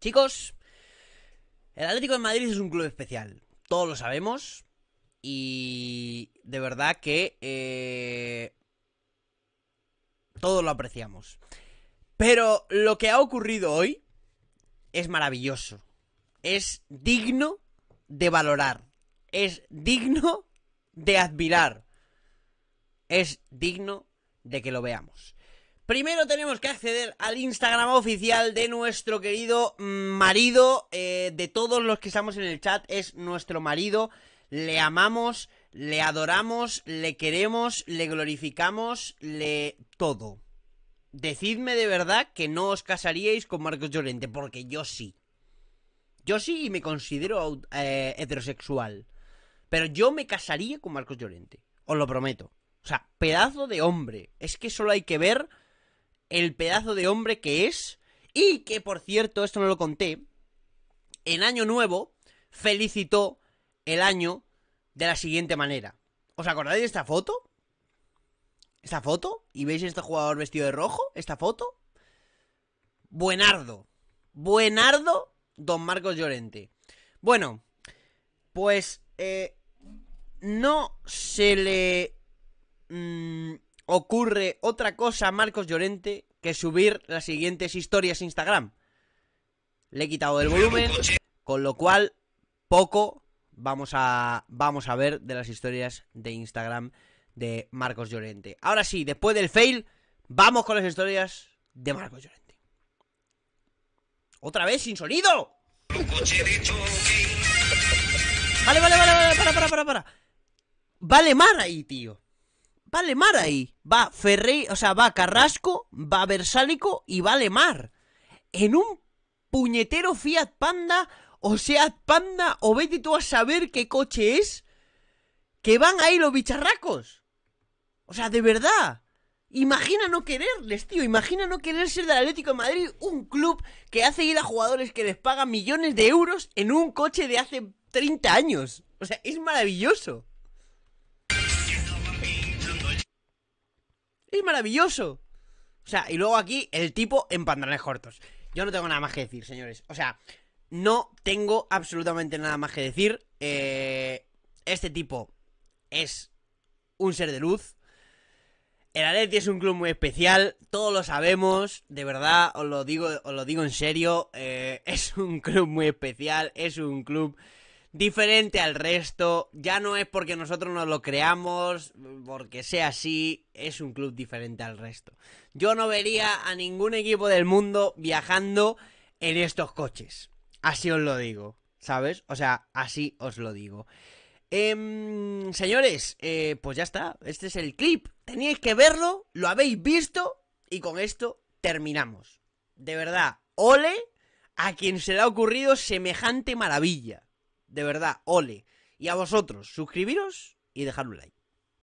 Chicos, el Atlético de Madrid es un club especial, todos lo sabemos, y de verdad que eh, todos lo apreciamos. Pero lo que ha ocurrido hoy es maravilloso, es digno de valorar, es digno de admirar, es digno de que lo veamos. Primero tenemos que acceder al Instagram oficial de nuestro querido mm, marido, eh, de todos los que estamos en el chat, es nuestro marido, le amamos, le adoramos, le queremos, le glorificamos, le... todo. Decidme de verdad que no os casaríais con Marcos Llorente, porque yo sí. Yo sí y me considero eh, heterosexual. Pero yo me casaría con Marcos Llorente, os lo prometo. O sea, pedazo de hombre. Es que solo hay que ver el pedazo de hombre que es. Y que, por cierto, esto no lo conté, en Año Nuevo felicitó el año de la siguiente manera. ¿Os acordáis de esta foto? ¿Esta foto? ¿Y veis este jugador vestido de rojo? ¿Esta foto? Buenardo. Buenardo, don Marcos Llorente. Bueno, pues eh, no se le... Mmm, ocurre otra cosa a Marcos Llorente que subir las siguientes historias a Instagram. Le he quitado el volumen, con lo cual poco vamos a, vamos a ver de las historias de Instagram de Marcos Llorente. Ahora sí, después del fail, vamos con las historias de Marcos Llorente. Otra vez sin sonido. Vale, vale, vale, vale, para, para, para, para. Vale mar ahí, tío va Lemar ahí. Va Ferrey, o sea, va Carrasco, va Versálico y va Lemar. En un puñetero Fiat Panda o sea, Panda o vete tú a saber qué coche es. Que van ahí los bicharracos. O sea, de verdad. Imagina no quererles, tío. Imagina no querer ser del Atlético de Madrid, un club que hace ir a jugadores que les pagan millones de euros en un coche de hace 30 años. O sea, es maravilloso. Es maravilloso. O sea, y luego aquí el tipo en pantalones cortos. Yo no tengo nada más que decir, señores. O sea, no tengo absolutamente nada más que decir. Eh, este tipo es un ser de luz. El Atleti es un club muy especial, todos lo sabemos, de verdad, os lo digo, lo digo en serio, eh, es un club muy especial, es un club diferente al resto. Ya no es porque nosotros nos lo creamos, porque sea así, es un club diferente al resto. Yo no vería a ningún equipo del mundo viajando en estos coches. Así os lo digo, ¿sabes? O sea, así os lo digo. Em, señores, eh, pues ya está. Este es el clip. Teníais que verlo, lo habéis visto y con esto terminamos. De verdad, ole a quien se le ha ocurrido semejante maravilla de verdad, ole. Y a vosotros, suscribiros y dejar un like.